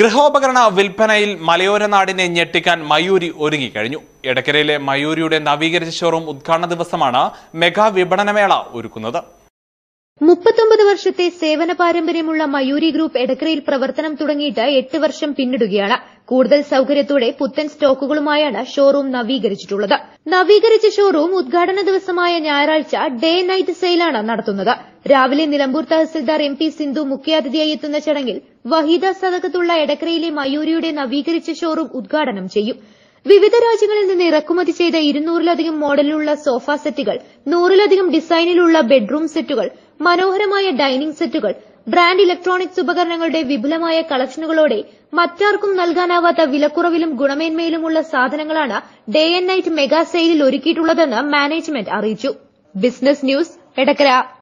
ഗൃഹോപകരണ വിൽപ്പനയിൽ മലയോര നാടിനെ ഞെട്ടിക്കാൻ മയൂരി ഒരുങ്ങിക്കഴിഞ്ഞു എടക്കരയിലെ മയൂരിയുടെ നവീകരിച്ച ഷോറൂം ഉദ്ഘാടന ദിവസമാണ് മെഗാ വിപണനമേള ഒരുക്കുന്നത് മുപ്പത്തൊമ്പത് വർഷത്തെ സേവന പാരമ്പര്യമുള്ള മയൂരി ഗ്രൂപ്പ് എടക്കരയിൽ പ്രവർത്തനം തുടങ്ങിയിട്ട് എട്ട് വർഷം പിന്നിടുകയാണ് കൂടുതൽ സൌകര്യത്തോടെ പുത്തൻ സ്റ്റോക്കുകളുമായാണ് ഷോറൂം നവീകരിച്ചിട്ടുള്ളത് നവീകരിച്ച ഷോറൂം ഉദ്ഘാടന ദിവസമായ ഞായറാഴ്ച ഡേ നൈറ്റ് സെയിലാണ് നടത്തുന്നത് രാവിലെ നിലമ്പൂർ തഹസിൽദാർ എം പി സിന്ധു മുഖ്യാതിഥിയായി എത്തുന്ന ചടങ്ങിൽ വഹീദ സദകത്തുള്ള എടക്കരയിലെ മയൂരിയുടെ നവീകരിച്ച ഷോറൂം ഉദ്ഘാടനം ചെയ്യും വിവിധ രാജ്യങ്ങളിൽ നിന്ന് ഇറക്കുമതി ചെയ്ത ഇരുന്നൂറിലധികം മോഡലിലുള്ള സോഫ സെറ്റുകൾ നൂറിലധികം ഡിസൈനിലുള്ള ബെഡ്റൂം സെറ്റുകൾ മനോഹരമായ ഡൈനിംഗ് സെറ്റുകൾ ബ്രാൻഡ് ഇലക്ട്രോണിക്സ് ഉപകരണങ്ങളുടെ വിപുലമായ കളക്ഷനുകളോടെ മറ്റാർക്കും നൽകാനാവാത്ത വിലക്കുറവിലും ഗുണമേന്മയിലുമുള്ള സാധനങ്ങളാണ് ഡേ ആൻഡ് നൈറ്റ് മെഗാ സെയിലിൽ ഒരുക്കിയിട്ടുള്ളതെന്ന് മാനേജ്മെന്റ് അറിയിച്ചു ബിസിനസ് ന്യൂസ് എടക്കര